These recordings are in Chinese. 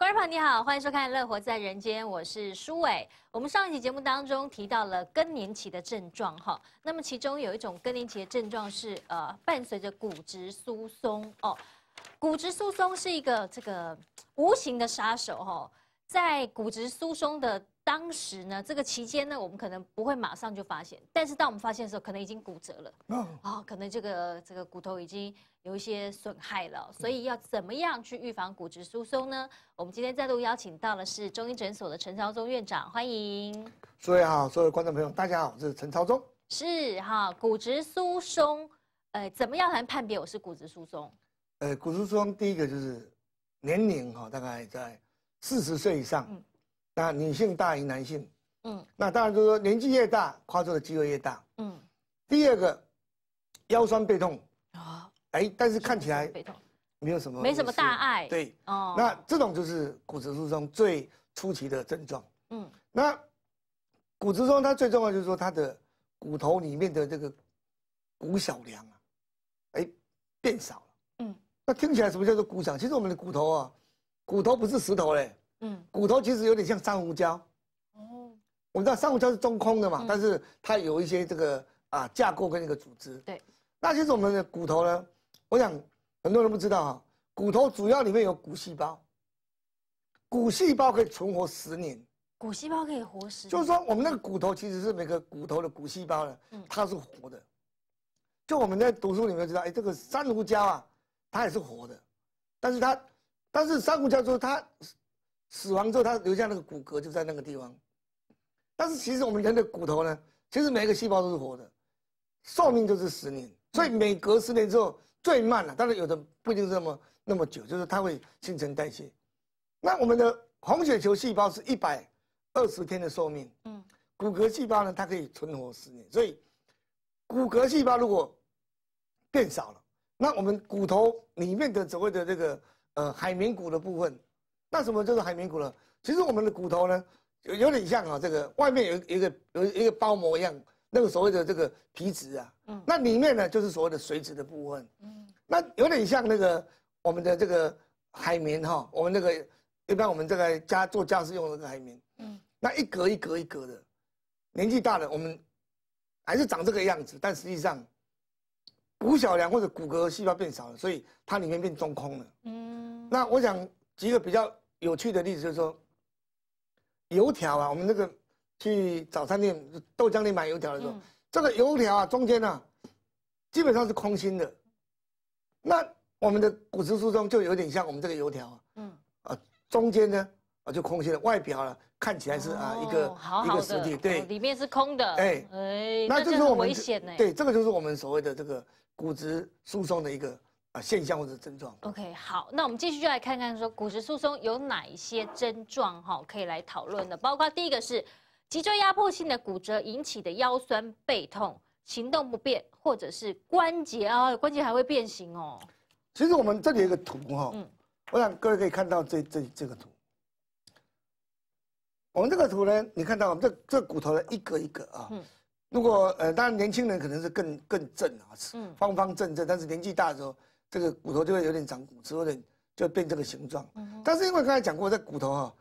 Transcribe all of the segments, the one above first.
观众朋友你好，欢迎收看《乐活在人间》，我是舒伟。我们上一集节目当中提到了更年期的症状哈，那么其中有一种更年期的症状是呃，伴随着骨质疏松哦。骨质疏松是一个这个无形的杀手哈，在骨质疏松的。当时呢，这个期间呢，我们可能不会马上就发现，但是当我们发现的时候，可能已经骨折了。嗯，啊，可能这个这个骨头已经有一些损害了，所以要怎么样去预防骨质疏松呢？我们今天再度邀请到的是中医诊所的陈朝忠院长，欢迎。所以好，所有观众朋友，大家好，我是陈朝忠。是哈，骨质疏松，呃，怎么样来判别我是骨质疏松？呃，骨质疏松第一个就是年龄哈，大概在四十岁以上。嗯那女性大于男性，嗯，那当然就是说年纪越大，发作的机会越大，嗯。第二个，腰酸背痛啊，哎，但是看起来没有什么，没什么大碍，对，哦。那这种就是骨质疏松最初期的症状，嗯。那骨质疏松它最重要就是说它的骨头里面的这个骨小梁啊，哎，变少了，嗯。那听起来什么叫做骨小？其实我们的骨头啊，骨头不是石头嘞。嗯，骨头其实有点像珊瑚礁，哦，我们知道珊瑚礁是中空的嘛，但是它有一些这个啊架构跟一个组织。对，那其实我们的骨头呢，我想很多人不知道哈，骨头主要里面有骨细胞，骨细胞可以存活十年，骨细胞可以活十，就是说我们那个骨头其实是每个骨头的骨细胞呢，它是活的，就我们在读书里面知道，哎，这个珊瑚礁啊，它也是活的，但是它，但是珊瑚礁说它。死亡之后，它留下那个骨骼就在那个地方。但是其实我们人的骨头呢，其实每一个细胞都是活的，寿命就是十年，所以每隔十年之后最慢了。当然有的不一定那么那么久，就是它会新陈代谢。那我们的红血球细胞是一百二十天的寿命，嗯，骨骼细胞呢，它可以存活十年。所以骨骼细胞如果变少了，那我们骨头里面的所谓的这个呃海绵骨的部分。那什么叫做海绵骨了？其实我们的骨头呢，有有点像啊，这个外面有一个有一个包膜一样，那个所谓的这个皮质啊，嗯，那里面呢就是所谓的髓质的部分，嗯，那有点像那个我们的这个海绵哈，我们那个一般我们这个家做家事用的那个海绵，嗯，那一格一格一格的，年纪大了我们还是长这个样子，但实际上骨小梁或者骨骼细胞变少了，所以它里面变中空了，嗯，那我想几个比较。有趣的例子就是说，油条啊，我们那个去早餐店、豆浆店买油条的时候，这个油条啊中间呢基本上是空心的，那我们的骨质疏松就有点像我们这个油条啊，嗯啊中间呢啊就空心的，外表看起来是啊一个一个实体，对，里面是空的，哎哎，那这个危险呢？对，这个就是我们所谓的这个骨质疏松的一个。啊，现象或者症状。OK，好，那我们继续就来看看说，骨质疏松有哪一些症状哈，可以来讨论的。包括第一个是，脊椎压迫性的骨折引起的腰酸背痛、行动不便，或者是关节啊，关节还会变形哦。其实我们这里有一个图哈，嗯，我想各位可以看到这这这个图。我们这个图呢，你看到我们这这骨头的一个一个啊，嗯，如果呃，当然年轻人可能是更更正啊，是方方正正，但是年纪大的时候。这个骨头就会有点长骨刺，有点就变这个形状。但是因为刚才讲过，这骨头哈，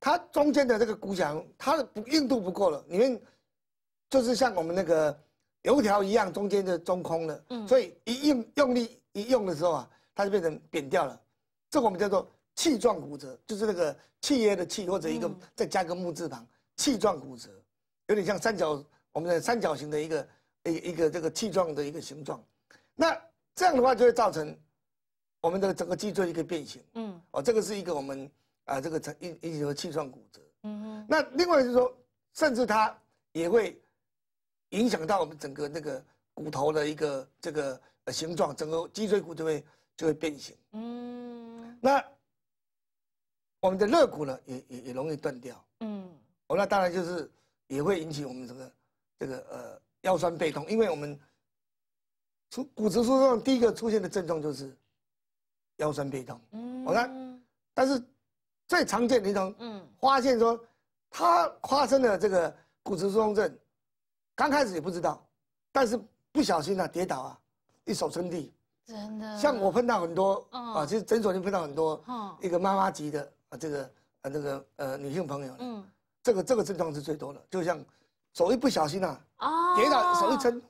它中间的这个骨墙，它的不硬度不够了，里面就是像我们那个油条一样，中间的中空嗯、所以一用用力一用的时候啊，它就变成扁掉了。这个我们叫做气状骨折，就是那个气液的气，或者一个再加个木字旁，气状骨折，有点像三角，我们的三角形的一个一一个这个气状的一个形状。那。这样的话就会造成我们的整个脊椎一个变形。嗯，哦，这个是一个我们啊，这个成一一种气状骨折。嗯嗯。那另外就是说，甚至它也会影响到我们整个那个骨头的一个这个形状，整个脊椎骨就会就会变形。嗯，那我们的肋骨呢，也也也容易断掉。嗯，哦，那当然就是也会引起我们这个这个呃腰酸背痛，因为我们。出骨质疏松第一个出现的症状就是腰酸背痛。嗯，我看，但是最常见临床，嗯，发现说他发生了这个骨质疏松症，刚开始也不知道，但是不小心啊跌倒啊，一手撑地，真的。像我碰到很多啊，其实诊所里碰到很多一个妈妈级的啊这个啊那个呃女性朋友，嗯，这个这个症状是最多的，就像手一不小心啊，啊，跌倒手一撑。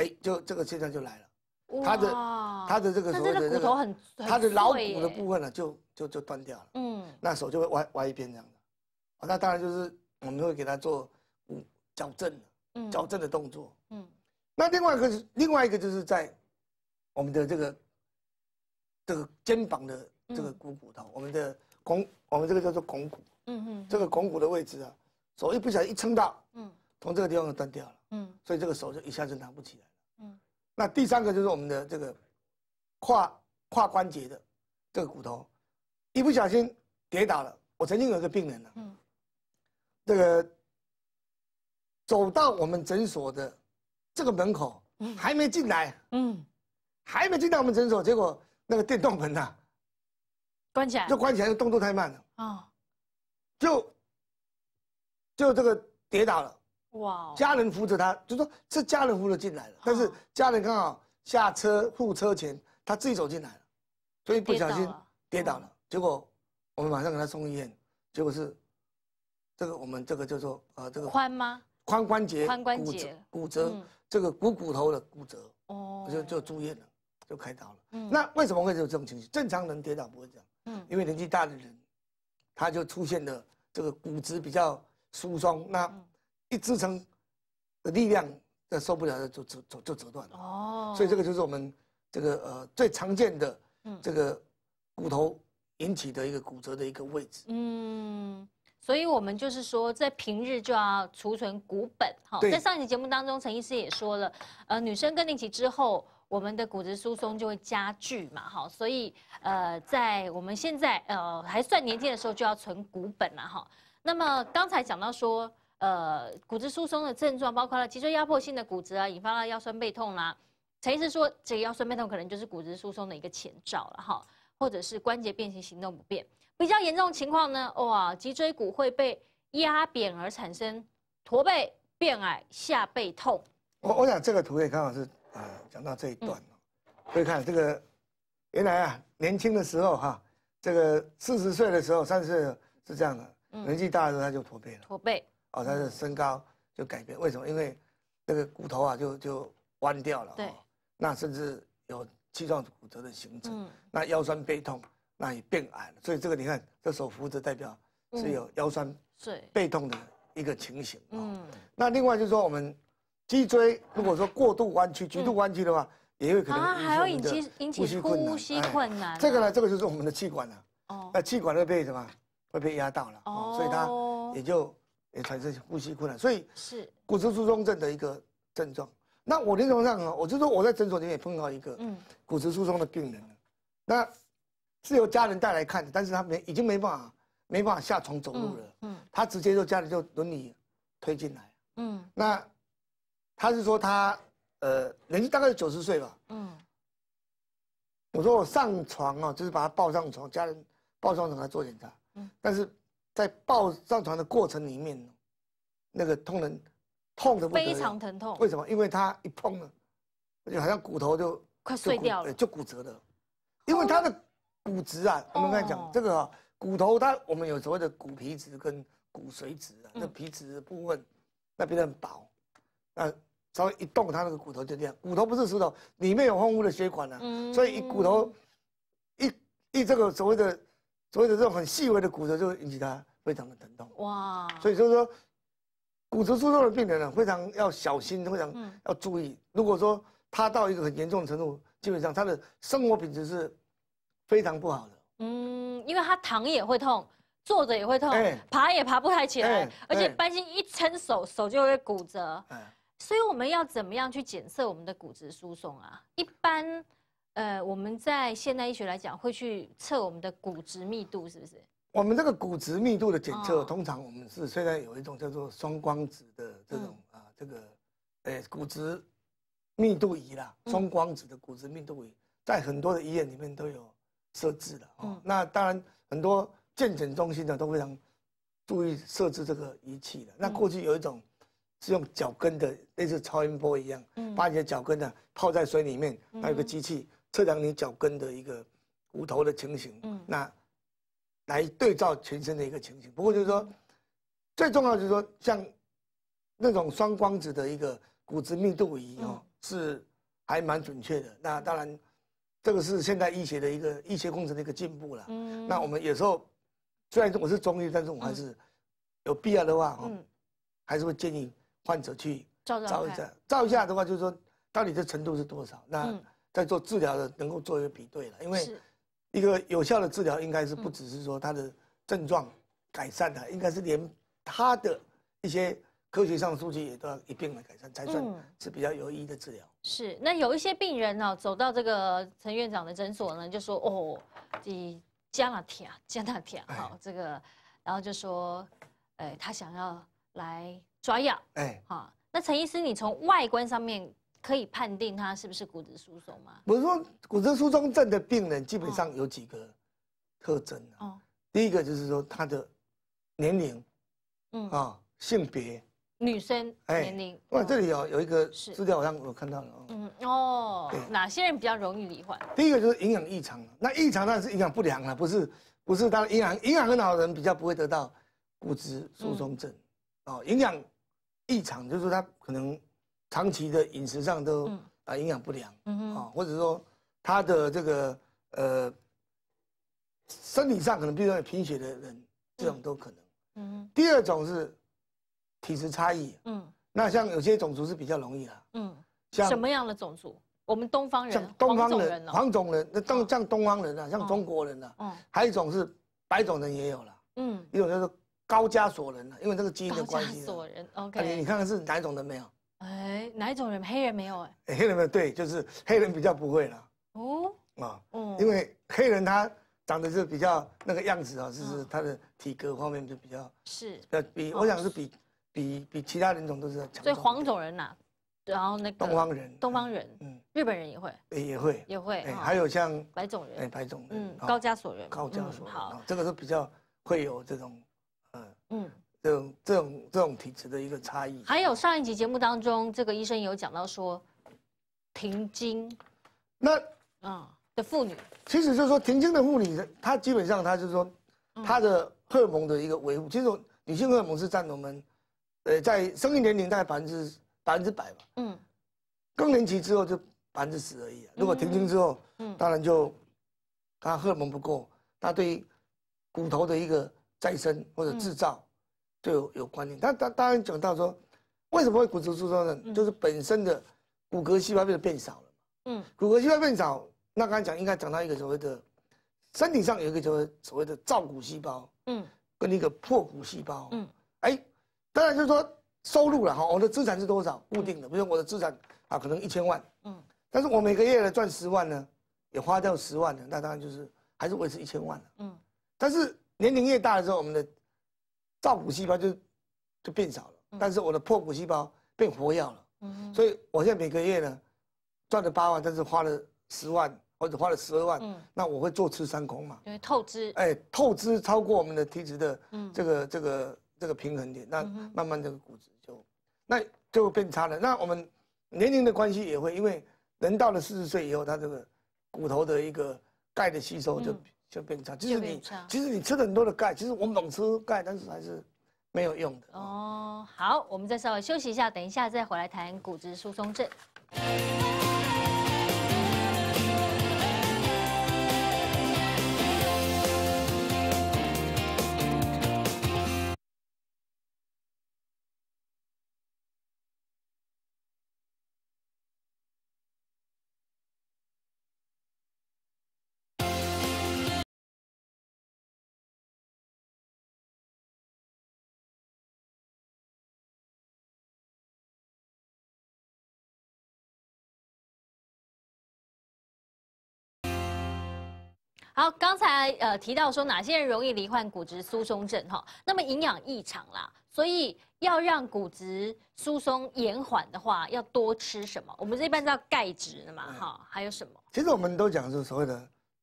哎，就这个现象就来了，他的他的这个手的他的老骨的部分呢，就就就断掉了。嗯，那手就会歪歪一边这样的。那当然就是我们会给他做矫正的，矫正的动作。嗯，那另外一个是另外一个就是在我们的这个这个肩膀的这个股骨头，我们的肱我们这个叫做肱骨。嗯嗯，这个肱骨的位置啊，手一不小心一撑到，嗯，从这个地方就断掉了。嗯，所以这个手就一下子拿不起来。那第三个就是我们的这个跨跨关节的这个骨头，一不小心跌倒了。我曾经有一个病人呢，嗯，这个走到我们诊所的这个门口，嗯，还没进来，嗯，还没进到我们诊所，结果那个电动门呐关起来，就关起来，动作太慢了啊，就就这个跌倒了。哇！家人扶着他，就说是家人扶着进来了。但是家人刚好下车付车钱，他自己走进来了，所以不小心跌倒了。结果我们马上给他送医院，结果是这个我们这个叫做呃这个髋吗？髋关节髋关节骨折，这个股骨头的骨折哦，就就住院了，就开刀了。那为什么会有这种情形？正常人跌倒不会这样，嗯，因为年纪大的人，他就出现了这个骨质比较疏松，那。一支撑的力量，那受不了的就折、就折断了。哦，所以这个就是我们这个呃最常见的这个骨头引起的一个骨折的一个位置。嗯，所以我们就是说，在平日就要储存骨本哈。在上一集节目当中，陈医师也说了，呃，女生更年期之后，我们的骨质疏松就会加剧嘛，哈，所以呃，在我们现在呃还算年轻的时候就要存骨本了哈。那么刚才讲到说。呃，骨质疏松的症状包括了脊椎压迫性的骨折啊，引发了腰酸背痛啦。陈医师说，这个腰酸背痛可能就是骨质疏松的一个前兆了哈，或者是关节变形、行动不便。比较严重的情况呢，哇，脊椎骨会被压扁而产生驼背、变矮、下背痛。我我想这个图也刚好是啊，讲到这一段哦，可以看这个，原来啊年轻的时候哈，这个四十岁的时候，三十岁是这样的，年纪大的时候他就驼背了。驼背。哦，他的身高就改变，为什么？因为那个骨头啊，就就弯掉了。对。那甚至有气状骨折的形成。嗯。那腰酸背痛，那也变矮了。所以这个你看，这手扶着代表是有腰酸背痛的一个情形啊。嗯。那另外就是说，我们脊椎如果说过度弯曲，局度弯曲的话，也有可能还要引起引起呼吸困难。这个呢，这个就是我们的气管了。哦。那气管会被什么？会被压到了。哦。所以它也就。也产生呼吸困难，所以是骨质疏松症的一个症状。那我临床上，我就说我在诊所里面碰到一个嗯骨质疏松的病人，那是由家人带来看的，但是他没已经没办法没办法下床走路了。嗯，他直接就家里就轮椅推进来。嗯，那他是说他呃年纪大概是九十岁吧。嗯，我说我上床啊，就是把他抱上床，家人抱上床来做检查。嗯，但是。在抱上床的过程里面，那个痛的痛的非常疼痛。为什么？因为他一碰呢，就好像骨头就快碎掉了，就骨折了。因为他的骨质啊，我们刚才讲这个骨头，它我们有所谓的骨皮质跟骨髓质啊，那皮质部分那边很薄，那稍微一动，它那个骨头就裂。骨头不是石头，里面有丰富的血管啊，所以一骨头一一这个所谓的所谓的这种很细微的骨折，就会引起它。非常的疼痛哇，所以就是说，骨质疏松的病人呢，非常要小心，非常要注意。如果说他到一个很严重的程度，基本上他的生活品质是非常不好的。嗯，因为他躺也会痛，坐着也会痛，爬也爬不太起来，而且搬心一撑手，手就会骨折。所以我们要怎么样去检测我们的骨质疏松啊？一般，呃，我们在现代医学来讲，会去测我们的骨质密度，是不是？我们这个骨质密度的检测，通常我们是虽然有一种叫做双光子的这种啊，这个，诶，骨质密度仪啦，双光子的骨质密度仪，在很多的医院里面都有设置啊，那当然，很多健诊中心呢都非常注意设置这个仪器的。那过去有一种是用脚跟的，类似超音波一样，把你的脚跟呢泡在水里面，那有个机器测量你脚跟的一个骨头的情形。嗯、那来对照全身的一个情形，不过就是说，最重要就是说，像那种双光子的一个骨质密度仪哦，是还蛮准确的。那当然，这个是现代医学的一个医学工程的一个进步了。嗯，那我们有时候虽然我是中医，但是我还是有必要的话哦，还是会建议患者去照一下，照一下的话就是说到底这程度是多少？那在做治疗的能够做一个比对了，因为。一个有效的治疗应该是不只是说他的症状改善了，应该是连他的一些科学上的数据也都要一并来改善，才算是比较有意义的治疗。是，那有一些病人呢走到这个陈院长的诊所呢，就说哦，你加了铁，加了铁，好这个，然后就说，哎，他想要来抓药，哎，好。那陈医师，你从外观上面。可以判定他是不是骨质疏松吗？我说骨质疏松症的病人基本上有几个特征啊。第一个就是说他的年龄，嗯啊性别，女生，年龄。哇，这里有有一个资料，好像我看到了。嗯哦，哪些人比较容易罹患？第一个就是营养异常，那异常那是营养不良了，不是不是他的营养，营养很好的人比较不会得到骨质疏松症。哦，营养异常就是他可能。长期的饮食上都啊营养不良，嗯啊或者说他的这个呃身体上可能比如说贫血的人，这种都可能。嗯，第二种是体质差异，嗯，那像有些种族是比较容易的，嗯，像什么样的种族？我们东方人，像东方人，黄种人，那像像东方人啊，像中国人啊，嗯，还有一种是白种人也有了，嗯，一种叫做高加索人啊，因为这个基因的关系。高加索人，OK，你看看是哪一种人没有？哎，哪一种人？黑人没有哎。黑人没有对，就是黑人比较不会了。哦啊，嗯，因为黑人他长得是比较那个样子啊，就是他的体格方面就比较是，呃，比我想是比比比其他人种都是强。所以黄种人呐，然后那个东方人，东方人，嗯，日本人也会，也会，也会。哎，还有像白种人，哎，白种人，嗯，高加索人，高加索，好，这个是比较会有这种，嗯嗯。这种这种这种体质的一个差异。还有上一集节目当中，这个医生有讲到说，停经，那，嗯，的妇女，其实就是说停经的妇女，她基本上她就是说，她的荷尔蒙的一个维护，其实女性荷尔蒙是占我们，呃，在生育年龄大概百分之百分之百吧，嗯，更年期之后就百分之十而已啊。如果停经之后，嗯，当然就，她荷尔蒙不够，她对骨头的一个再生或者制造。就有有关联，他他当然讲到说，为什么会骨质疏松呢？就是本身的骨骼细胞变得变少了。嗯，骨骼细胞变少，那刚才讲应该讲到一个所谓的身体上有一个所谓所谓的造骨细胞。嗯，跟一个破骨细胞。嗯，哎，当然就是说收入了哈，我的资产是多少固定的？比如说我的资产啊，可能一千万。嗯，但是我每个月呢赚十万呢，也花掉十万呢，那当然就是还是维持一千万了。嗯，但是年龄越大的时候，我们的造骨细胞就就变少了，但是我的破骨细胞变活跃了，嗯，所以我现在每个月呢赚了八万，但是花了十万或者花了十二万，嗯，那我会坐吃山空嘛，因为透支，哎，透支超过我们的体质的这个这个这个平衡点，那慢慢这个骨质就那就变差了。那我们年龄的关系也会，因为人到了四十岁以后，他这个骨头的一个钙的吸收就。就变差，其实你其实你吃了很多的钙，其实我们猛吃钙，但是还是没有用的。哦，好，我们再稍微休息一下，等一下再回来谈骨质疏松症。好，刚才呃提到说哪些人容易罹患骨质疏松症哈，那么营养异常啦，所以要让骨质疏松延缓的话，要多吃什么？我们一般叫钙质嘛哈，还有什么？其实我们都讲说所谓的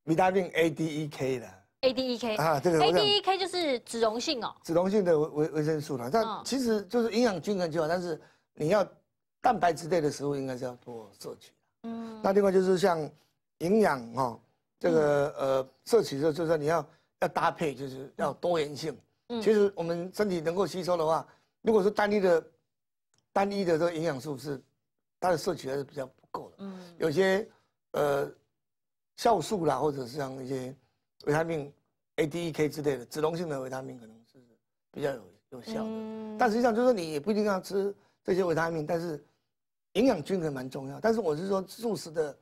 v i t a i n A D E K 的。A D E K 啊，这个。A D E K 就是脂溶性哦。脂溶性的维维生素啦，但其实就是营养均衡就好，但是你要蛋白质类的食物应该是要多摄取。嗯。那另外就是像营养哈。这个呃，摄取的时候就说你要要搭配，就是要多元性。嗯，其实我们身体能够吸收的话，如果是单一的、单一的这个营养素是，它的摄取还是比较不够的。嗯，有些呃，酵素啦，或者是像一些维他命 A、D、E、K 之类的，脂溶性的维他命可能是比较有有效的。嗯，但实际上就说你也不一定要吃这些维他命，但是营养均衡蛮重要。但是我是说素食的。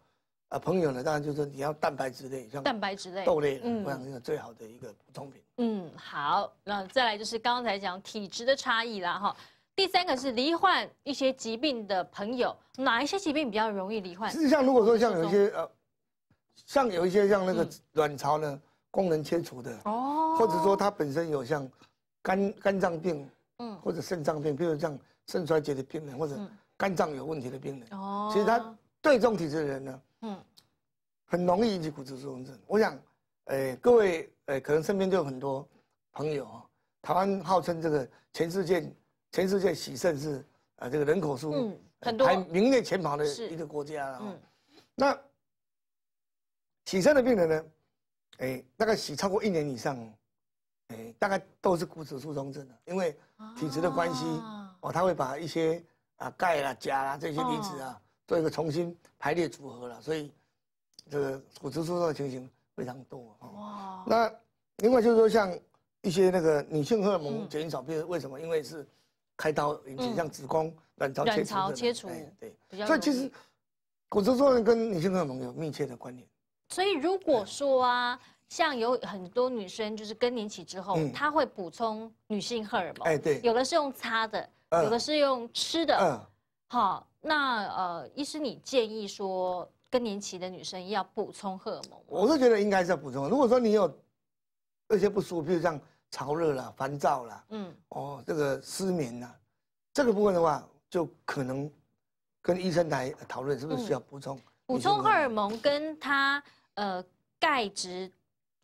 啊，朋友呢，当然就是你要蛋白质类，像蛋白质类豆类，嗯，我想那个最好的一个补充品。嗯，好，那再来就是刚才讲体质的差异啦，哈。第三个是罹患一些疾病的朋友，哪一些疾病比较容易罹患？实上，如果说像有一些呃，像有一些像那个卵巢呢功能切除的哦，或者说他本身有像肝肝脏病嗯，或者肾脏病，比如像肾衰竭的病人或者肝脏有问题的病人哦，其实他对重体质的人呢。嗯，很容易引起骨质疏松症。我想，诶，各位，诶，可能身边就有很多朋友啊。台湾号称这个全世界，全世界喜盛是啊，这个人口数，嗯，很多，还名列前茅的一个国家了、嗯。那喜盛的病人呢，诶，大概喜超过一年以上，诶，大概都是骨质疏松症的，因为体质的关系，哦，他会把一些啊钙啊、钾啊这些离子啊。做一个重新排列组合了，所以这个骨质疏松的情形非常多啊。哇！那另外就是说，像一些那个女性荷尔蒙减少，比如为什么？因为是开刀，引起，像子宫、卵巢切除。卵巢切除，对。所以其实骨质疏松跟女性荷尔蒙有密切的关联。所以如果说啊，像有很多女生就是更年期之后，她会补充女性荷尔蒙。哎，对。有的是用擦的，有的是用吃的。嗯。好。那呃，医师，你建议说更年期的女生要补充荷尔蒙？我是觉得应该是要补充。如果说你有这些不舒服，比如像潮热了、烦躁了，嗯，哦，这个失眠了，这个部分的话，就可能跟医生来讨论是不是需要补充。补充荷尔蒙跟它呃钙质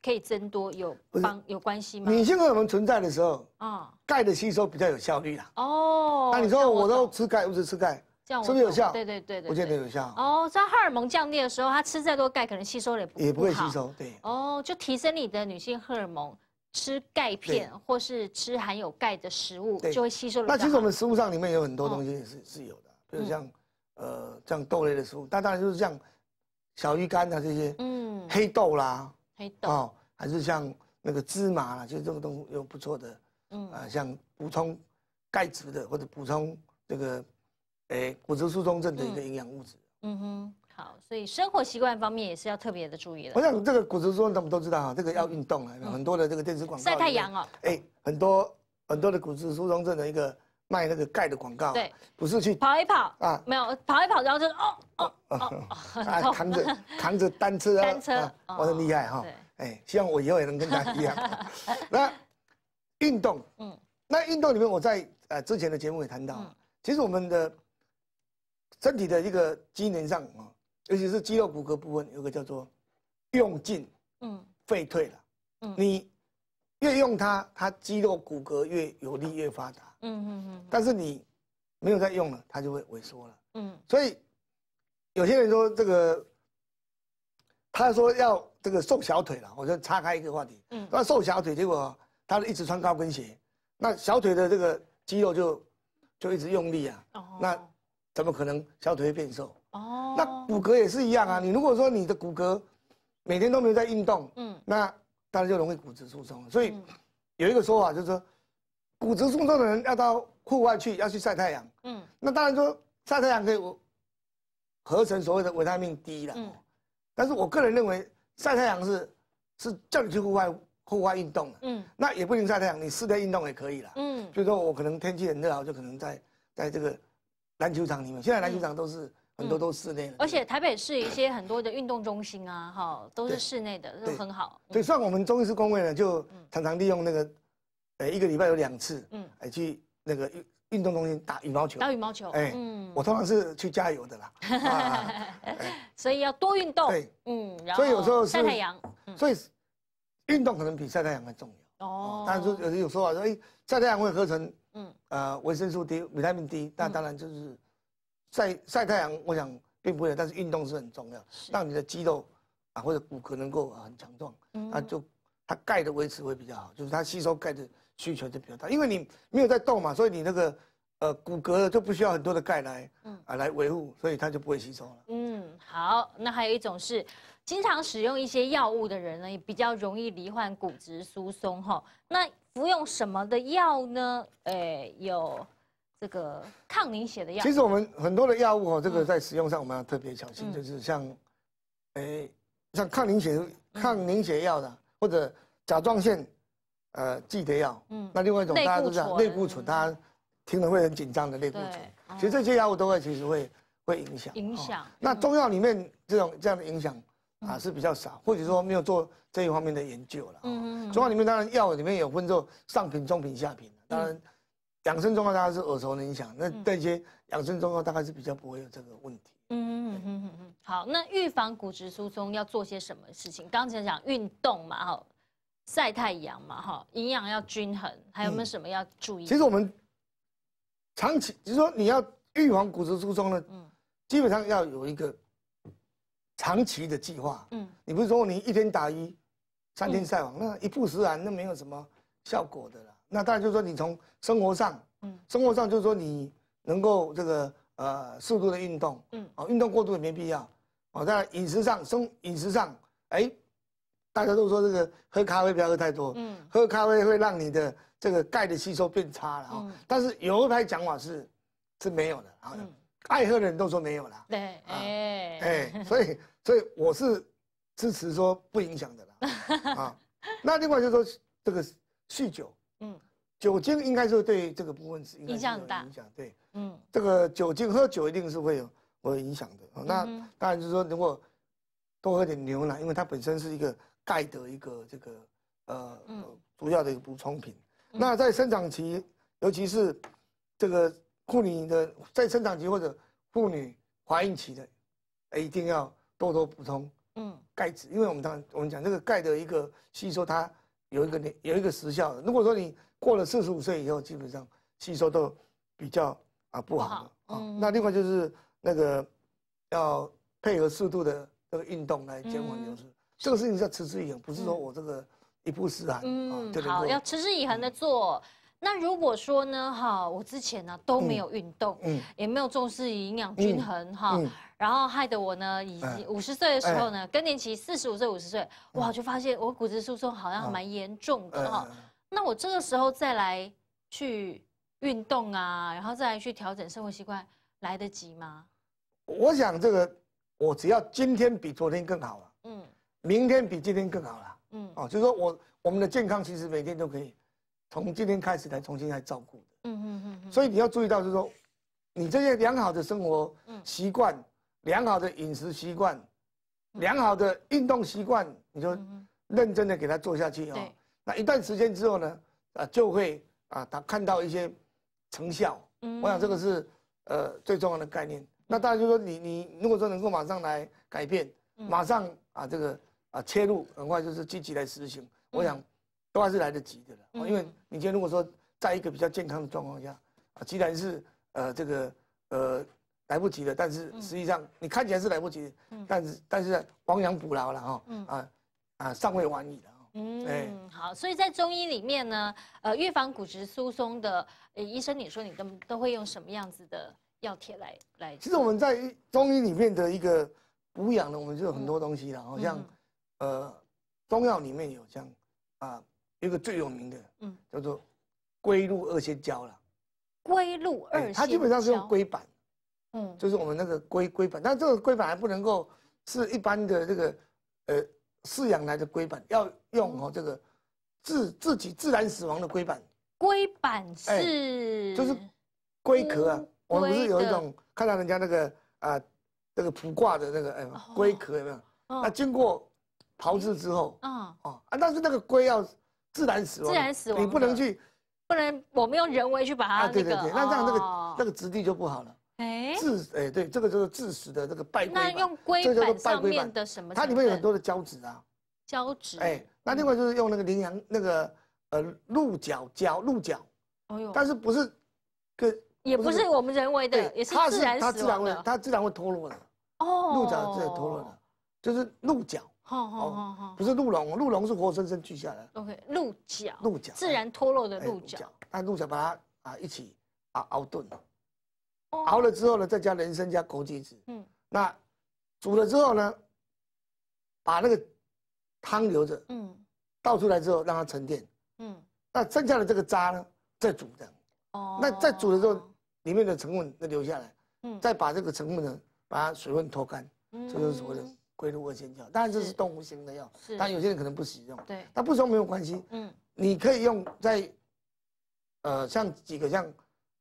可以增多有帮有关系吗？女性荷尔蒙存在的时候，啊，钙的吸收比较有效率啦。哦，那你说我都吃钙，不是吃钙。是不是有效？对对对对，不见得有效。哦，在荷尔蒙降低的时候，他吃再多钙，可能吸收也不也不会吸收。对。哦，就提升你的女性荷尔蒙，吃钙片或是吃含有钙的食物，就会吸收了。那其实我们食物上里面有很多东西是是有的，比如像呃像豆类的食物，但当然就是像小鱼干啊这些，嗯，黑豆啦，黑豆，哦，还是像那个芝麻啦，其实这个东西有不错的，嗯啊，像补充钙质的或者补充这个。骨质疏松症的一个营养物质。嗯哼，好，所以生活习惯方面也是要特别的注意了。我想这个骨质疏松，我们都知道哈，这个要运动啊，很多的这个电视广告晒太阳哦。哎，很多很多的骨质疏松症的一个卖那个钙的广告。对，不是去跑一跑啊，没有跑一跑，然后就是哦哦哦，啊，扛着扛着单车 啊，单车，我很厉害哈。对，哎，希望我以后也能跟他一样。那运动，嗯，那运动里面，我在呃之前的节目也谈到，其实我们的。身体的一个机能上啊，尤其是肌肉骨骼部分，有个叫做“用嗯，废退”了。嗯，你越用它，它肌肉骨骼越有力、越发达。嗯嗯嗯。但是你没有在用了，它就会萎缩了。嗯。所以有些人说这个，他说要这个瘦小腿了，我就岔开一个话题。嗯。他瘦小腿，结果他一直穿高跟鞋，那小腿的这个肌肉就就一直用力啊。哦。那。怎么可能小腿会变瘦？哦，那骨骼也是一样啊。你如果说你的骨骼每天都没有在运动，嗯，那当然就容易骨质疏松。所以有一个说法就是说，骨质疏松的人要到户外去，要去晒太阳。嗯，那当然说晒太阳可以我合成所谓的维他命 D 了。嗯，但是我个人认为晒太阳是是叫你去户外户外运动的。嗯，那也不一定晒太阳，你室内运动也可以了。嗯，就是说我可能天气很热，我就可能在在这个。篮球场里面，现在篮球场都是很多都室内，的、而且台北市一些很多的运动中心啊，哈，都是室内的，都很好。对，以，算我们中医师工会呢，就常常利用那个，呃，一个礼拜有两次，嗯，哎，去那个运运动中心打羽毛球。打羽毛球？哎，嗯，我通常是去加油的啦。所以要多运动。对，嗯。所以有时候晒太阳。所以运动可能比晒太阳更重要。哦。但是有有时候啊，说，哎，晒太阳会合成。嗯，呃，维生素 D、维他命低，那当然就是晒晒太阳，我想并不会，但是运动是很重要，让你的肌肉啊或者骨骼能够很强壮，那就它钙的维持会比较好，就是它吸收钙的需求就比较大，因为你没有在动嘛，所以你那个呃骨骼就不需要很多的钙来啊来维护，所以它就不会吸收了。嗯，好，那还有一种是经常使用一些药物的人呢，也比较容易罹患骨质疏松哈。那服用什么的药呢？诶，有这个抗凝血的药。其实我们很多的药物哦，这个在使用上我们要特别小心，就是像，诶，像抗凝血、抗凝血药的，或者甲状腺，呃，剂的药。嗯。那另外一种大家都知道，类固醇，大家听了会很紧张的类固醇。其实这些药物都会，其实会会影响。影响。那中药里面这种这样的影响。啊，是比较少，或者说没有做这一方面的研究了。嗯嗯中药里面当然药里面有分做上品、中品、下品，当然养生中药大概是耳熟能详，那这些养生中药大概是比较不会有这个问题。嗯嗯嗯嗯嗯。好，那预防骨质疏松要做些什么事情？刚才讲运动嘛，哈，晒太阳嘛，哈，营养要均衡，还有没有什么要注意？其实我们长期就是说你要预防骨质疏松呢，嗯，基本上要有一个。长期的计划，嗯，你不是说你一天打鱼，三天晒网，那一曝十然，那没有什么效果的了。那当然就是说你从生活上，嗯，生活上就是说你能够这个呃适度的运动，嗯，啊运动过度也没必要，啊在饮食上，生饮食上，哎，大家都说这个喝咖啡不要喝太多，嗯，喝咖啡会让你的这个钙的吸收变差了啊。但是有一派讲法是，是没有的啊，爱喝的人都说没有了，对，哎哎，所以。所以我是支持说不影响的啦，啊，那另外就是说这个酗酒，嗯，酒精应该是对这个部分是影响很大，影响对，嗯，这个酒精喝酒一定是会有会有影响的，那当然就是说如果多喝点牛奶，因为它本身是一个钙的一个这个呃主要的一个补充品，那在生长期，尤其是这个妇女的在生长期或者妇女怀孕期的，一定要。多多补充，嗯，钙质，因为我们当我们讲这个钙的一个吸收，它有一个有一个时效。如果说你过了四十五岁以后，基本上吸收都比较啊不好。嗯，那另外就是那个要配合适度的那个运动来减缓流失。这个事情要持之以恒，不是说我这个一步四啊。嗯，好，要持之以恒的做。那如果说呢，哈，我之前呢都没有运动，也没有重视营养均衡，哈。然后害得我呢，已经五十岁的时候呢，更年期四十五岁五十岁，哇，就发现我骨质疏松好像蛮严重的哈。那我这个时候再来去运动啊，然后再来去调整生活习惯，来得及吗？我想这个，我只要今天比昨天更好了，嗯，明天比今天更好了，嗯，哦，就是说我我们的健康其实每天都可以，从今天开始来重新来照顾的，嗯嗯嗯。所以你要注意到，就是说，你这些良好的生活习惯。良好的饮食习惯，良好的运动习惯，你就认真的给他做下去啊。那一段时间之后呢，啊，就会啊，他看到一些成效。我想这个是呃最重要的概念。那大家就说你你如果说能够马上来改变，马上啊这个啊切入，很快就是积极来实行。我想，都还是来得及的了，因为今天如果说在一个比较健康的状况下，啊，既然是呃这个呃。来不及了，但是实际上你看起来是来不及，但是但是亡羊补牢了哈，啊啊，尚未晚矣了。嗯，哎，好，所以在中医里面呢，呃，预防骨质疏松的，呃，医生你说你都都会用什么样子的药贴来来？其实我们在中医里面的一个补养呢，我们就有很多东西了，好像呃中药里面有这样啊，一个最有名的，嗯，叫做龟鹿二仙胶了。龟鹿二仙它基本上是用龟板。嗯，就是我们那个龟龟板，但这个龟板还不能够是一般的这个，呃，饲养来的龟板，要用哦这个自自己自然死亡的龟板。龟板是，就是龟壳，啊，我们不是有一种看到人家那个啊，那个普挂的那个哎，龟壳有没有？那经过炮制之后，啊啊啊！但是那个龟要自然死亡，自然死亡，你不能去，不能我们用人为去把它那对，那这样那个那个质地就不好了。制哎，对，这个就是制石的这个拜圭，这叫做拜圭板的什么？它里面有很多的胶质啊，胶质。哎，那另外就是用那个羚羊那个呃鹿角胶，鹿角。哎呦！但是不是跟也不是我们人为的，也是自然死自然会它自然会脱落的。哦，鹿角自然脱落的，就是鹿角。好好好好，不是鹿茸，鹿茸是活生生锯下来。OK，鹿角，鹿角，自然脱落的鹿角。那鹿角把它啊一起啊熬炖。熬了之后呢，再加人参加枸杞子。嗯，那煮了之后呢，把那个汤留着。嗯，倒出来之后让它沉淀。嗯，那剩下的这个渣呢，再煮的。哦，那再煮的时候，里面的成分能留下来。嗯，再把这个成分呢，把它水分脱干。嗯，这就是所谓的龟鹿二仙胶。当然这是动物性的药，但有些人可能不使用。对，那不使用没有关系。嗯，你可以用在，呃，像几个像，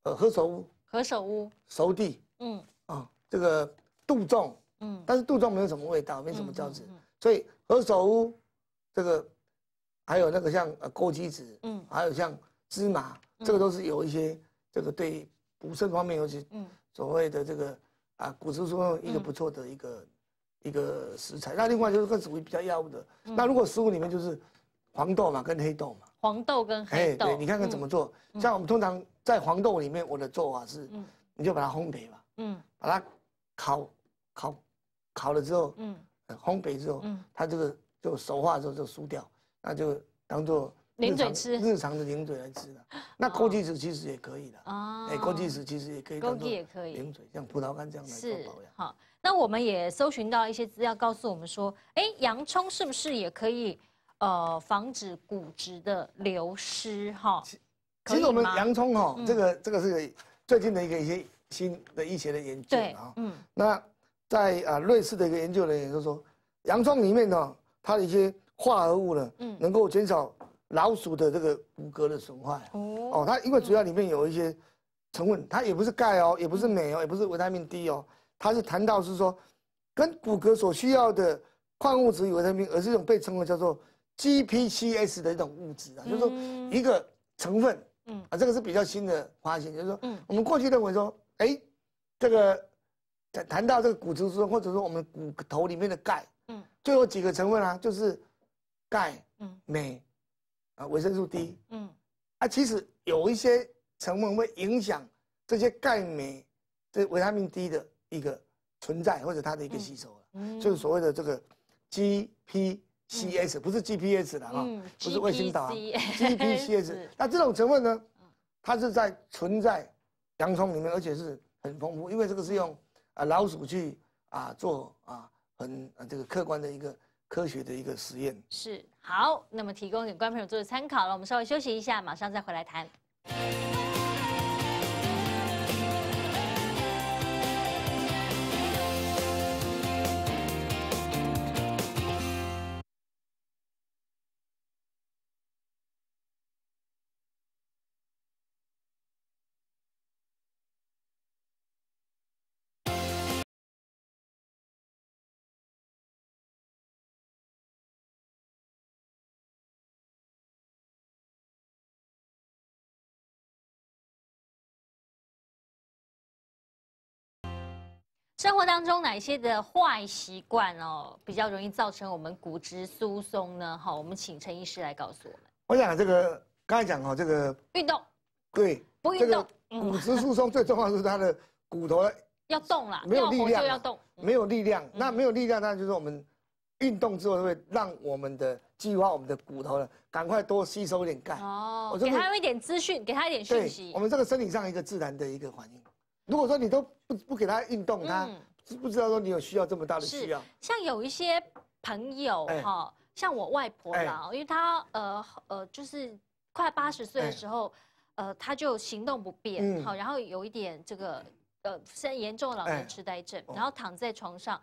呃，何首乌。何首乌、熟地，嗯，啊，这个杜仲，嗯，但是杜仲没有什么味道，没什么胶质，所以何首乌，这个还有那个像呃枸杞子，嗯，还有像芝麻，这个都是有一些这个对补肾方面，尤其嗯，所谓的这个啊骨质疏松一个不错的一个一个食材。那另外就是更属于比较药物的。那如果食物里面就是黄豆嘛，跟黑豆嘛。黄豆跟黑豆。哎，对你看看怎么做？像我们通常。在黄豆里面，我的做法是，你就把它烘焙吧，把它烤、烤、烤了之后，烘焙之后，它这个就熟化之后就酥掉，那就当做零嘴吃。日常的零嘴来吃的，那枸杞子其实也可以的。哦，哎，过期食其实也可以，过期也可以零嘴，像葡萄干这样保养。好。那我们也搜寻到一些资料，告诉我们说，哎，洋葱是不是也可以，呃，防止骨质的流失哈？其实我们洋葱哈，这个这个是最近的一个一些新的医学的研究啊，嗯，那在啊瑞士的一个研究人员就说，洋葱里面呢，它的一些化合物呢，嗯，能够减少老鼠的这个骨骼的损坏。哦，哦，它因为主要里面有一些成分，它也不是钙哦，也不是镁哦，也不是维他命 D 哦，它是谈到是说，跟骨骼所需要的矿物质与维生素，而是一种被称为叫做 GPCS 的一种物质啊，就是说一个成分。嗯啊，这个是比较新的发现，就是说，嗯，我们过去认为说，哎，这个谈谈到这个骨质疏松，或者说我们骨头里面的钙，嗯，就有几个成分啊，就是钙，嗯，镁，啊，维生素 D，嗯，啊，其实有一些成分会影响这些钙镁，这维他命 D 的一个存在或者它的一个吸收了，嗯，就是所谓的这个 GP。C S 不是 G P S 的哈，不是卫星导航，G P C S。那这种成分呢，它是在存在洋葱里面，而且是很丰富，因为这个是用啊老鼠去啊做啊很这个客观的一个科学的一个实验。是好，那么提供给观众朋友做的参考了，我们稍微休息一下，马上再回来谈。生活当中哪些的坏习惯哦，比较容易造成我们骨质疏松呢？好，我们请陈医师来告诉我们。我想这个刚才讲哦，这个运动，对，不运动，骨质疏松最重要是它的骨头要动了，没有力量，要动，没有力量，那没有力量，那就是我们运动之后会让我们的激发我们的骨头了，赶快多吸收点钙哦。给他一点资讯，给他一点讯息，我们这个身体上一个自然的一个反应。如果说你都不不给他运动，他不知道说你有需要这么大的需要。像有一些朋友哈，像我外婆啦，因为她呃呃就是快八十岁的时候，呃，她就行动不便，好，然后有一点这个呃身严重的老年痴呆症，然后躺在床上，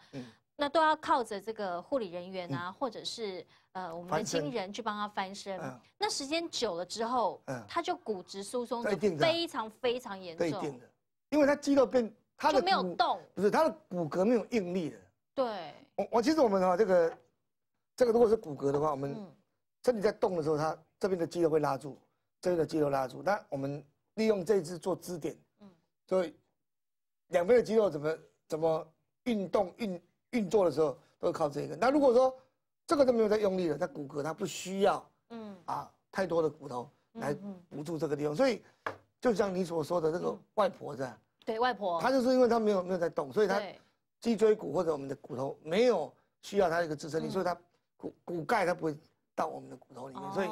那都要靠着这个护理人员啊，或者是呃我们的亲人去帮他翻身。那时间久了之后，嗯，他就骨质疏松，非常非常严重。因为他肌肉变，他的没有动，不是他的骨骼没有应力了。对。我我其实我们啊，这个，这个如果是骨骼的话，我们身体在动的时候，它这边的肌肉会拉住，这边的肌肉拉住。那我们利用这只做支点，嗯，所以两边的肌肉怎么怎么运动运运作的时候，都靠这个。那如果说这个都没有在用力了，那骨骼它不需要，嗯啊太多的骨头来补住这个地方，所以。就像你所说的这个外婆样，对外婆，她就是因为她没有没有在动，所以她脊椎骨或者我们的骨头没有需要它一个支撑力，所以它骨骨钙它不会到我们的骨头里面，所以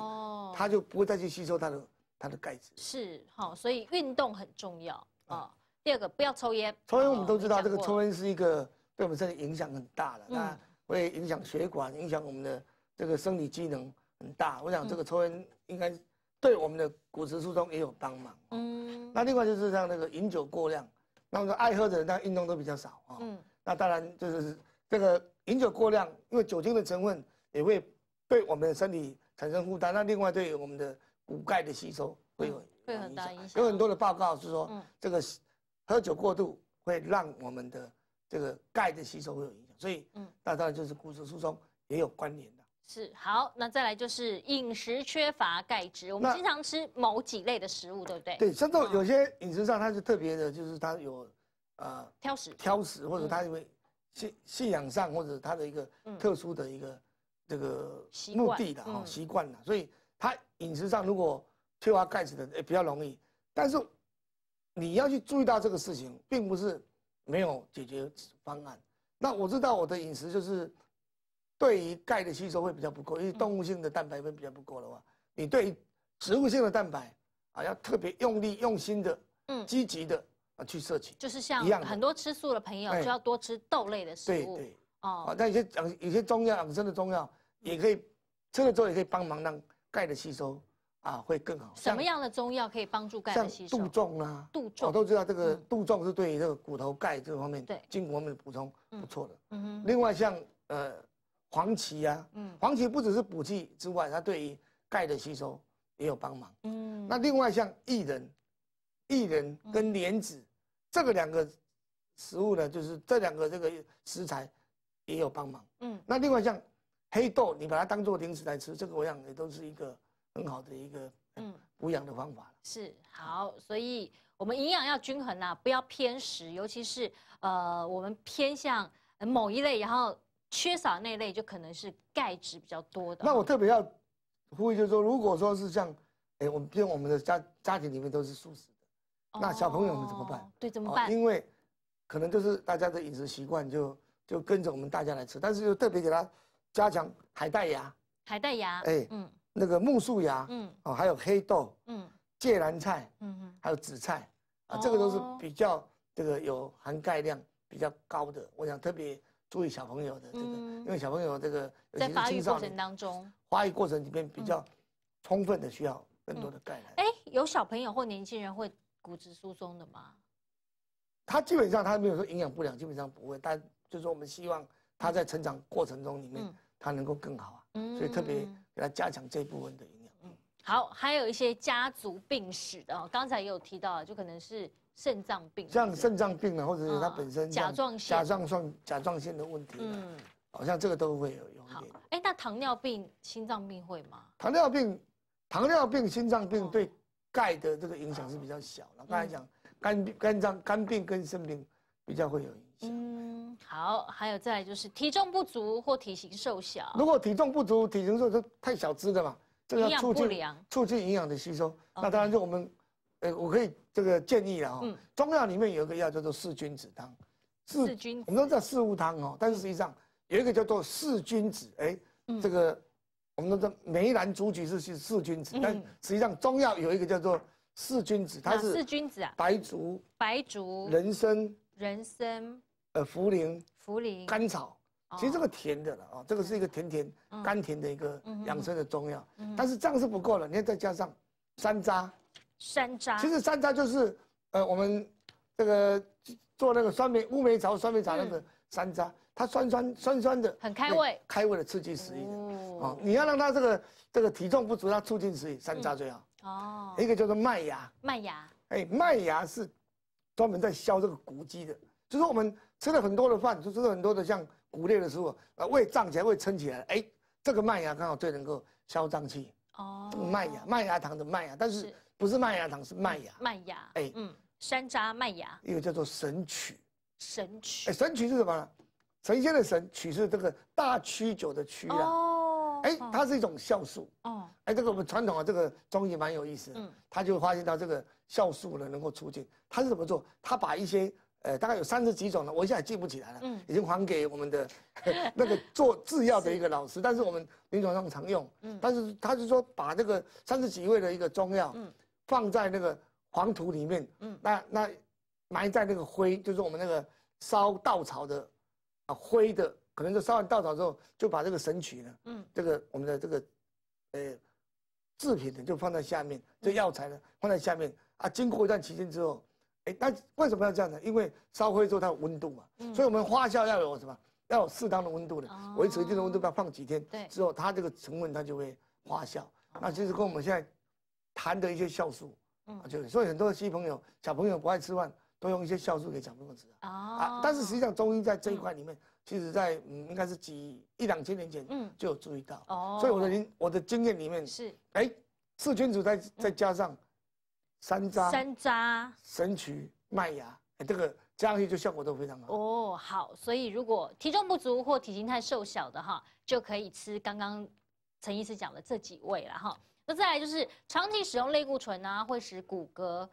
它就不会再去吸收它的它的钙质。是好，所以运动很重要啊。第二个，不要抽烟。抽烟我们都知道，这个抽烟是一个对我们身体影响很大的，那会影响血管，影响我们的这个生理机能很大。我想这个抽烟应该。对我们的骨质疏松也有帮忙。嗯，那另外就是像那个饮酒过量，那我们爱喝的人，那运动都比较少啊。嗯，那当然就是这个饮酒过量，因为酒精的成分也会对我们的身体产生负担。那另外对我们的骨钙的吸收会有会很大影响，有很多的报告是说，这个喝酒过度会让我们的这个钙的吸收会有影响，所以嗯，那当然就是骨质疏松也有关联。是好，那再来就是饮食缺乏钙质。我们经常吃某几类的食物，对不对？对，像这种有些饮食上，它是特别的，就是它有，呃，挑食，挑食，或者它因为信信仰上，或者它的一个特殊的一个这个目的的哈习惯的，所以它饮食上如果缺乏钙质的，也比较容易。但是你要去注意到这个事情，并不是没有解决方案。那我知道我的饮食就是。对于钙的吸收会比较不够，因为动物性的蛋白分比较不够的话，你对植物性的蛋白啊，要特别用力用心的、积极的啊去摄取，就是像很多吃素的朋友就要多吃豆类的食物。对对哦，那有些养有些中药，生的中药也可以吃了之后也可以帮忙让钙的吸收啊会更好。什么样的中药可以帮助钙的吸收？杜仲啊，杜仲，我都知道这个杜仲是对于这个骨头钙这方面、筋骨方面的补充不错的。嗯哼，另外像呃。黄芪啊，嗯，黄芪不只是补气之外，它对于钙的吸收也有帮忙，嗯。那另外像薏仁，薏仁跟莲子，这个两个食物呢，就是这两个这个食材也有帮忙，嗯。那另外像黑豆，你把它当做零食来吃，这个我想也都是一个很好的一个嗯补养的方法。是好，所以我们营养要均衡啊，不要偏食，尤其是呃，我们偏向某一类，然后。缺少那类就可能是钙质比较多的。那我特别要呼吁，就是说，如果说是像，哎，我们毕竟我们的家家庭里面都是素食的，那小朋友们怎么办？对，怎么办？因为可能就是大家的饮食习惯就就跟着我们大家来吃，但是就特别给他加强海带芽、海带芽，哎，嗯，那个木薯芽，嗯，哦，还有黑豆，嗯，芥蓝菜，嗯嗯，还有紫菜，啊，这个都是比较这个有含钙量比较高的，我想特别。注意小朋友的这个，因为小朋友这个在发育过程当中，发育过程里面比较充分的需要更多的钙。哎，有小朋友或年轻人会骨质疏松的吗？他基本上他没有说营养不良，基本上不会。但就是我们希望他在成长过程中里面，他能够更好啊，所以特别给他加强这一部分的营养。好，还有一些家族病史的，刚才也有提到，就可能是。肾脏病，像肾脏病啊，或者是他本身甲状腺、甲状腺、甲状腺的问题，嗯，好像这个都会有有点。好，哎，那糖尿病、心脏病会吗？糖尿病，糖尿病、心脏病对钙的这个影响是比较小的。刚才讲肝肝脏肝病跟肾病比较会有影响。嗯，好，还有再就是体重不足或体型瘦小。如果体重不足、体型瘦，太小只的嘛，这个促进促进营养的吸收，那当然就我们。我可以这个建议了啊，中药里面有一个药叫做四君子汤，四君子，我们都知道四物汤哦，但是实际上有一个叫做四君子，哎，这个我们都道梅兰竹菊是四君子，但实际上中药有一个叫做四君子，它是四君子啊，白术、白术、人参、人参、呃茯苓、茯苓、甘草，其实这个甜的了啊，这个是一个甜甜甘甜的一个养生的中药，但是这样是不够了，你要再加上山楂。山楂，其实山楂就是，呃，我们，这个做那个酸梅乌梅茶、酸梅茶那个山楂，它酸酸酸酸的，很开胃，开胃的刺激食欲。哦，你要让它这个这个体重不足，它促进食欲，山楂最好。哦，一个叫做麦芽，麦芽，哎，麦芽是专门在消这个骨肌的，就是我们吃了很多的饭，就是很多的像骨裂的时候，呃，胃胀起来胃撑起来，哎，这个麦芽刚好最能够消胀气。哦，麦芽麦芽糖的麦芽，但是。不是麦芽糖，是麦芽。麦芽，哎，嗯，山楂麦芽，一个叫做神曲。神曲，哎，神曲是什么？呢？神仙的神，曲是这个大曲酒的曲啊。哦，哎，它是一种酵素。哦，哎，这个我们传统啊，这个中医蛮有意思。嗯，他就发现到这个酵素呢能够促进。他是怎么做？他把一些，呃，大概有三十几种呢，我一下也记不起来了。嗯，已经还给我们的 那个做制药的一个老师，但是我们临床上常用。嗯，但是他是说把这个三十几味的一个中药，嗯。放在那个黄土里面，嗯，那那埋在那个灰，就是我们那个烧稻草的啊灰的，可能就烧完稻草之后，就把这个神曲呢，嗯，这个我们的这个，呃，制品呢就放在下面，这药材呢放在下面啊，经过一段期间之后，哎，那为什么要这样呢？因为烧灰之后它有温度嘛，嗯，所以我们发酵要有什么？要有适当的温度的，维持一定的温度，不要放几天，对，之后它这个成分它就会发酵，那其实跟我们现在。痰的一些酵素，嗯，就所以很多的戚朋友、小朋友不爱吃饭，都用一些酵素给小朋友吃啊。哦。但是实际上，中医在这一块里面，其实在嗯，应该是几一两千年前，嗯，就有注意到。哦。所以我的经我的经验里面是，哎，四君子再再加上，山楂、山楂、神曲、麦芽，哎，这个加上去就效果都非常好。哦，好，所以如果体重不足或体型太瘦小的哈，就可以吃刚刚陈医师讲的这几位了哈。那再来就是长期使用类固醇啊，会使骨骼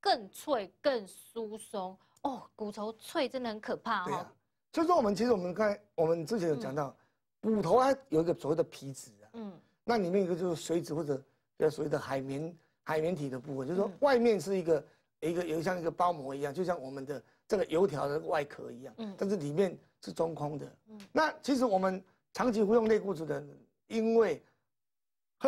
更脆、更疏松哦。骨头脆真的很可怕哈。所以说，我们其实我们刚才我们之前有讲到，骨头啊有一个所谓的皮质啊，嗯，那里面一个就是水质或者叫所谓的海绵海绵体的部分，就是说外面是一个一个有像一个包膜一样，就像我们的这个油条的外壳一样，嗯，但是里面是中空的。嗯，那其实我们长期服用类固醇的，因为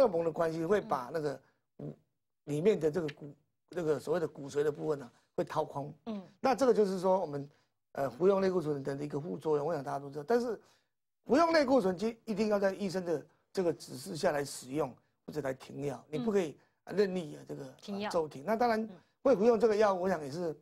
尔蒙的关系会把那个骨里面的这个骨，这个所谓的骨髓的部分呢，会掏空。嗯，那这个就是说我们，呃，服用类固醇的一个副作用，我想大家都知道。但是，服用类固醇就一定要在医生的这个指示下来使用，或者来停药，你不可以任意啊这个停药骤停。那当然会服用这个药，我想也是，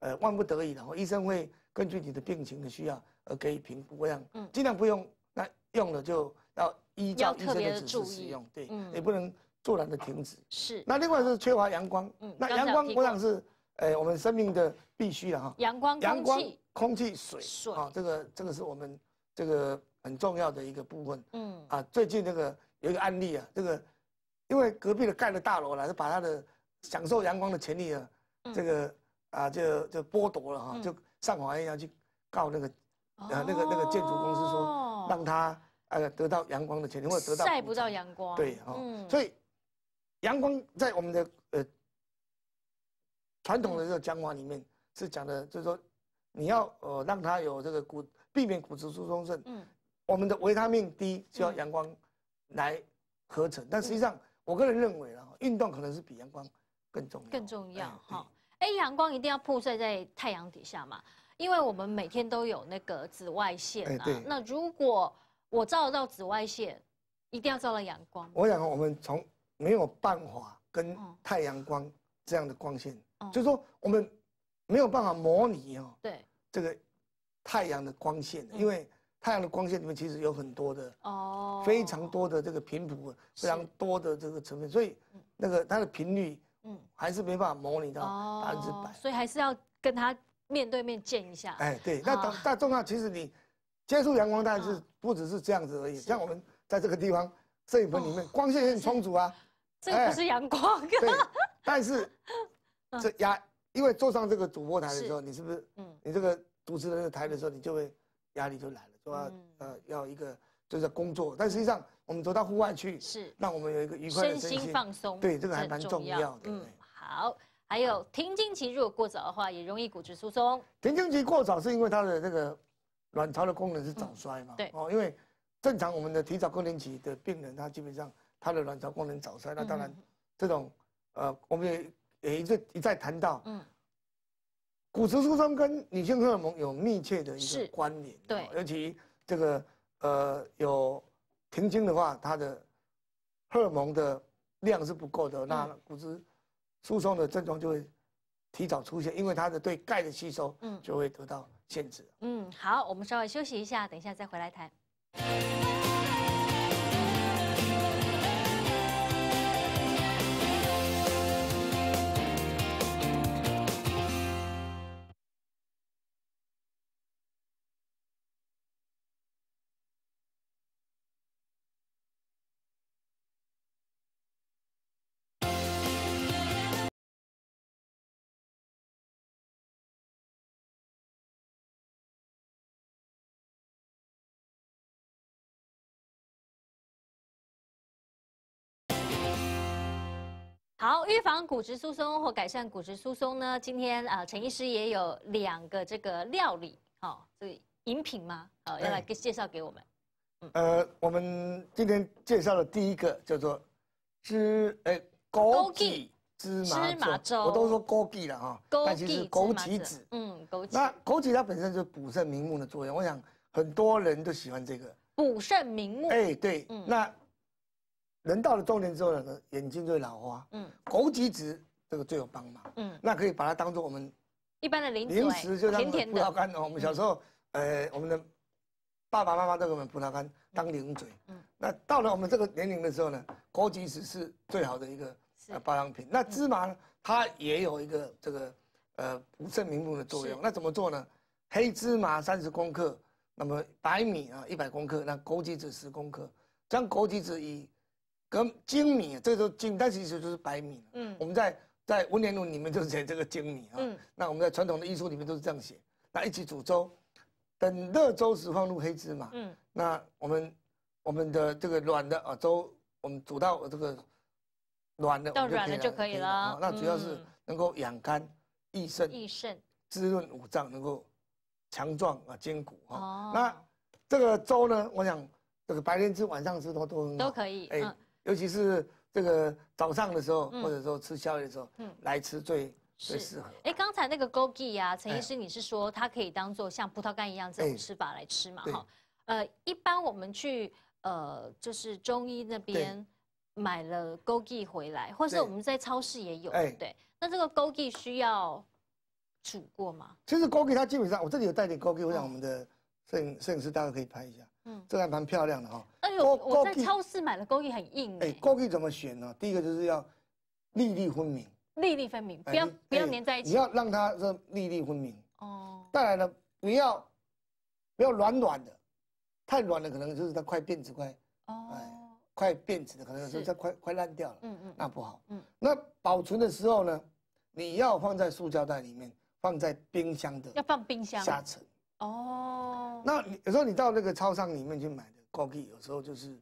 呃，万不得已然后医生会根据你的病情的需要而给予评估，我想尽量不用。那用了就要。依照医生的指示使用，对，也不能突然的停止。是。那另外是缺乏阳光。嗯。那阳光，我想是，呃，我们生命的必须的哈。阳光、阳光、空气、水。水。啊，这个这个是我们这个很重要的一个部分。嗯。啊，最近那个有一个案例啊，这个，因为隔壁的盖了大楼了，就把他的享受阳光的权利啊，这个啊就就剥夺了哈，就上法院要去告那个，啊那个那个建筑公司说让他。呃，得到阳光的前提，或者得到晒不到阳光。对哈，所以阳光在我们的呃传统的这个讲法里面是讲的，就是说你要呃让它有这个骨，避免骨质疏松症。嗯，我们的维他命 D 需要阳光来合成，但实际上我个人认为呢，运动可能是比阳光更重要。更重要哈，哎，阳光一定要曝晒在太阳底下嘛，因为我们每天都有那个紫外线啊。那如果我照到紫外线，一定要照到阳光。我想，我们从没有办法跟太阳光这样的光线，就说我们没有办法模拟哦，对这个太阳的光线，因为太阳的光线里面其实有很多的哦，非常多的这个频谱，非常多的这个成分，所以那个它的频率嗯还是没办法模拟到百分之百，所以还是要跟他面对面见一下。哎，对，那大、大重要，其实你。接触阳光，但是不只是这样子而已。像我们在这个地方摄影棚里面，光线很充足啊。这不是阳光。对，但是 这压，因为坐上这个主播台的时候，你是不是？嗯。你这个主持人的台的时候，你就会压力就来了，是吧？呃，要一个就是工作，但实际上我们走到户外去，是。让我们有一个愉快身心放松。对，这个还蛮重要的。嗯，好。还有停经期如果过早的话，也容易骨质疏松。停经期过早是因为它的这个。卵巢的功能是早衰嘛？对哦，因为正常我们的提早更年期的病人，他基本上他的卵巢功能早衰，那当然这种呃，我们也也一再一再谈到，嗯，骨质疏松跟女性荷尔蒙有密切的一个关联，对，尤其这个呃有停经的话，它的荷尔蒙的量是不够的，那骨质疏松的症状就会提早出现，因为它的对钙的吸收嗯就会得到。坚持。嗯，好，我们稍微休息一下，等一下再回来谈。好，预防骨质疏松或改善骨质疏松呢？今天啊，陈医师也有两个这个料理，哦，这以饮品吗？哦，要来介绍给我们。呃，我们今天介绍的第一个叫做，芝，哎，枸杞芝麻粥。我都说枸杞了哈，但其实枸杞子，嗯，枸杞。那枸杞它本身就是补肾明目的作用，我想很多人都喜欢这个。补肾明目。哎，对，嗯，那。人到了中年之后呢，眼睛最老花。嗯，枸杞子这个最有帮忙。嗯，那可以把它当做我们一般的零食，甜甜的葡萄干。我们小时候，呃，我们的爸爸妈妈都给我们葡萄干当零嘴。嗯，那到了我们这个年龄的时候呢，枸杞子是最好的一个保养品。那芝麻呢，它也有一个这个呃补肾明目的作用。那怎么做呢？黑芝麻三十公克，那么白米啊一百公克，那枸杞子十公克，将枸杞子以跟精米，这个都精，但其实就是白米。嗯，我们在在文联路里面就是写这个精米啊。嗯，那我们在传统的艺术里面都是这样写，那一起煮粥，等热粥时放入黑芝麻。嗯，那我们我们的这个软的啊粥，我们煮到这个软的。到软的就可以了。那主要是能够养肝、益肾、益肾、滋润五脏，能够强壮啊筋骨啊。哦，那这个粥呢，我想这个白天吃、晚上吃都都都可以。哎。尤其是这个早上的时候，或者说吃宵夜的时候，嗯，来吃最最适合。哎，刚才那个枸杞呀，陈医师，你是说它可以当做像葡萄干一样这种吃法来吃嘛？哈，呃，一般我们去呃，就是中医那边买了枸杞回来，或是我们在超市也有，对。那这个枸杞需要煮过吗？其实枸杞它基本上，我这里有带点枸杞，让我们的摄影摄影师大概可以拍一下。嗯，这个蛮漂亮的哈。哎呦，我在超市买的工杞很硬。哎，工杞怎么选呢？第一个就是要粒粒分明。粒粒分明，不要不要粘在一起。你要让它这粒粒分明。哦。再来呢，不要不要软软的，太软了可能就是它快变质快。哦。哎，快变质的可能是它快快烂掉了。嗯嗯。那不好。嗯。那保存的时候呢，你要放在塑胶袋里面，放在冰箱的。要放冰箱。下层。哦，那有时候你到那个超市里面去买的枸杞，有时候就是，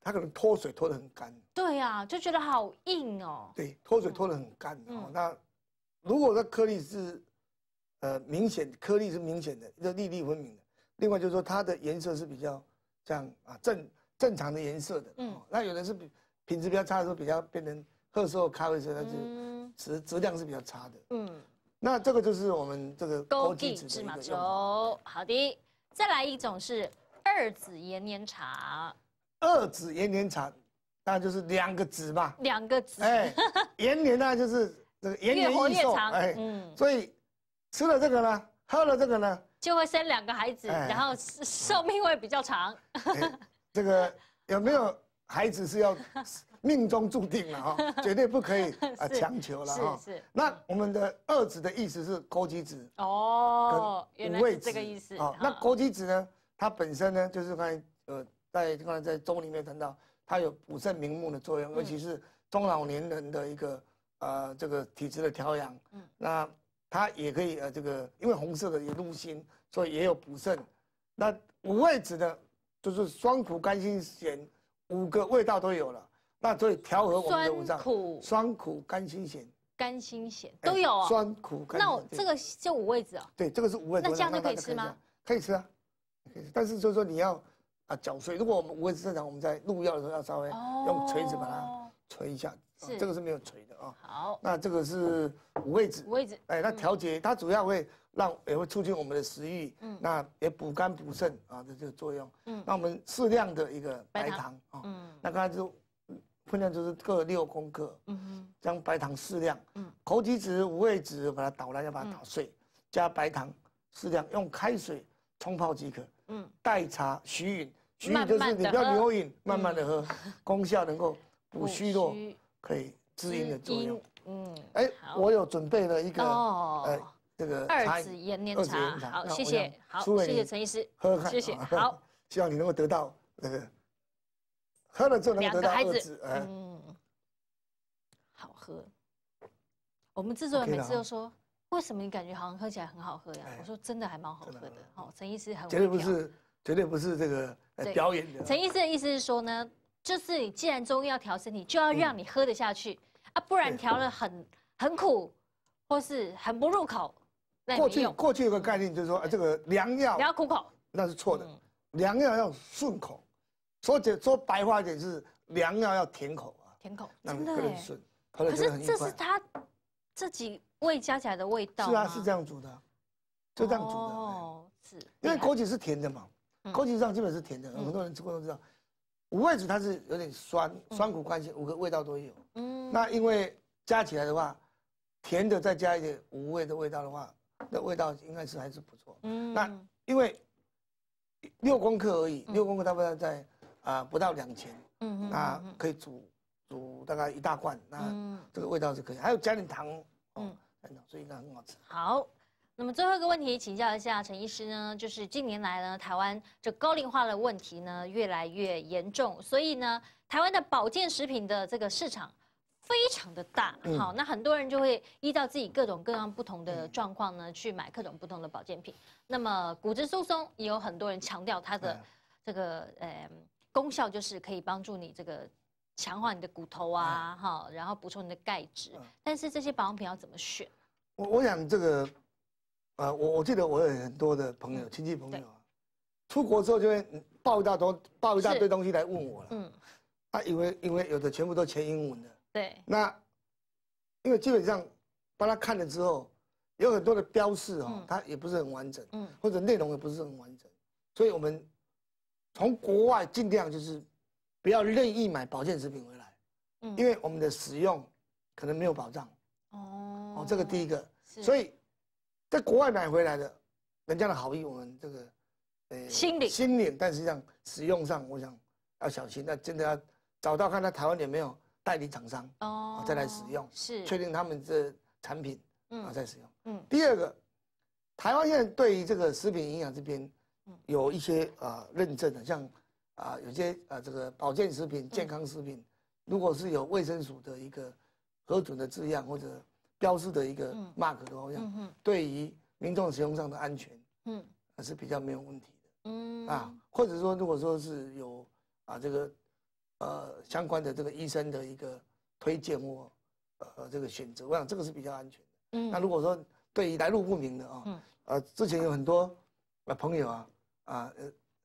它可能脱水脱得很干。对呀，就觉得好硬哦。对，脱水脱得很干哦。那如果它颗粒是，呃，明显颗粒是明显的，就粒粒分明的。另外就是说，它的颜色是比较像啊正正常的颜色的。嗯。那有的是品品质比较差的时候，比较变成褐色、咖啡色，那就质质量是比较差的。嗯。那这个就是我们这个枸杞芝麻粥。好的，再来一种是二子延年茶。二子延年茶，那就是两个子嘛。两个子。哎，延年呢就是这个延年益寿，哎，嗯。所以吃了这个呢，喝了这个呢，就会生两个孩子，然后寿命会比较长。这个有没有孩子是要？命中注定了哦，绝对不可以 啊强求了哈、是那我们的二子的意思是枸杞子哦，五味子这个意思。哦，那枸杞子呢，它本身呢就是刚才呃在刚才在粥里面谈到，它有补肾明目的作用，尤其是中老年人的一个呃这个体质的调养。嗯。那它也可以呃这个，因为红色的也入心，所以也有补肾。那五味子呢，就是酸苦甘辛咸五个味道都有了。那所以调和我们的五脏，酸苦甘辛咸，甘辛咸都有。酸苦甘，那我这个就五味子哦。对，这个是五味子。那这样就可以吃吗？可以吃啊，但是就是说你要啊搅碎。如果我们五味子正常，我们在入药的时候要稍微用锤子把它锤一下。是，这个是没有锤的啊。好。那这个是五味子。五味子，哎，那调节它主要会让也会促进我们的食欲。嗯。那也补肝补肾啊，的这个作用。嗯。那我们适量的一个白糖啊。嗯。那刚才就。分量就是各六公克，嗯将白糖适量，嗯，枸杞子、五味子把它捣烂，要把它打碎，加白糖适量，用开水冲泡即可。嗯，代茶徐饮，徐饮就是你不要留饮，慢慢的喝，功效能够补虚弱，可以滋阴的作用。嗯，哎，我有准备了一个，哦、呃，这个二子延年茶，好，谢谢，好，谢谢陈医师，谢谢，好，希望你能够得到那个。喝了就能得到孩子，嗯，好喝。我们制作人每次都说，为什么你感觉好像喝起来很好喝呀？我说真的还蛮好喝的。好，陈医师很绝对不是，绝对不是这个表演的。陈医师的意思是说呢，就是你既然中医要调身体，就要让你喝得下去啊，不然调了很很苦，或是很不入口，那过去过去有个概念就是说，这个良药要苦口，那是错的。良药要顺口。说简说白话一点是，凉药要甜口啊，甜口，真的，很顺，可很。是这是它，这几味加起来的味道。是啊，是这样煮的，就这样煮的。哦，是。因为枸杞是甜的嘛，枸杞上基本是甜的，很多人吃过都知道。五味子它是有点酸，酸苦关系，五个味道都有。嗯。那因为加起来的话，甜的再加一点五味的味道的话，那味道应该是还是不错。嗯。那因为六公克而已，六公克它不多在。啊，不到两千，嗯，那可以煮煮大概一大罐，那这个味道是可以，还有加点糖，嗯，所以应该很好吃。好，那么最后一个问题，请教一下陈医师呢，就是近年来呢，台湾这高龄化的问题呢越来越严重，所以呢，台湾的保健食品的这个市场非常的大，好，那很多人就会依照自己各种各样不同的状况呢，去买各种不同的保健品。那么骨质疏松也有很多人强调它的这个呃。功效就是可以帮助你这个强化你的骨头啊，哈，然后补充你的钙质。但是这些保养品要怎么选？我我想这个，呃，我我记得我有很多的朋友亲戚朋友啊，出国之后就会抱一大堆抱一大堆东西来问我了。嗯，他以为因为有的全部都全英文的。对。那因为基本上帮他看了之后，有很多的标示哈，它也不是很完整，嗯，或者内容也不是很完整，所以我们。从国外尽量就是不要任意买保健食品回来，嗯，因为我们的使用可能没有保障，哦，哦，这个第一个，所以在国外买回来的，人家的好意我们这个，心领心领，但实际上使用上我想要小心，那真的要找到看他台湾有没有代理厂商哦再来使用，是确定他们的产品，嗯，再使用，嗯，第二个，台湾现在对于这个食品营养这边。有一些呃认证的，像啊有些啊这个保健食品、健康食品，如果是有卫生署的一个核准的字样或者标志的一个 mark 的话，对于民众使用上的安全，嗯，还是比较没有问题的，嗯啊，或者说如果说是有啊这个呃相关的这个医生的一个推荐或呃这个选择，我想这个是比较安全的。嗯，那如果说对于来路不明的啊，嗯啊之前有很多呃朋友啊。啊，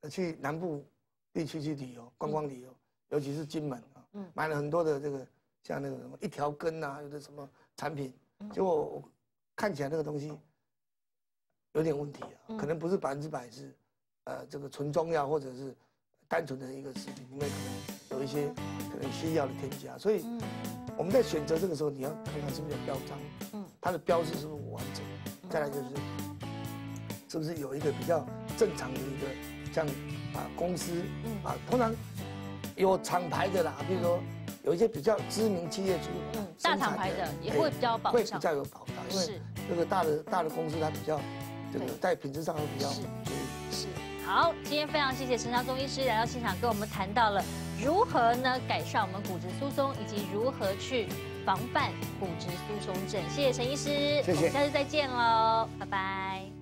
呃，去南部地区去旅游、观光旅游，尤其是金门啊，嗯，买了很多的这个，像那个什么一条根啊，有的什么产品，结果看起来那个东西有点问题啊，可能不是百分之百是，呃，这个纯中药或者是单纯的一个食品，因为可能有一些可能西药的添加，所以我们在选择这个时候，你要看看是不是有标章，嗯，它的标志是不是完整，再来就是是不是有一个比较。正常的一个像啊公司啊，通常有厂牌的啦，比如说有一些比较知名企业嗯，大厂牌的也会比较保会比较有保障，因为那个大的大的公司它比较这个在品质上比较是是好。今天非常谢谢陈长松医师来到现场跟我们谈到了如何呢改善我们骨质疏松以及如何去防范骨质疏松症。谢谢陈医师，谢谢，我们下次再见喽，拜拜。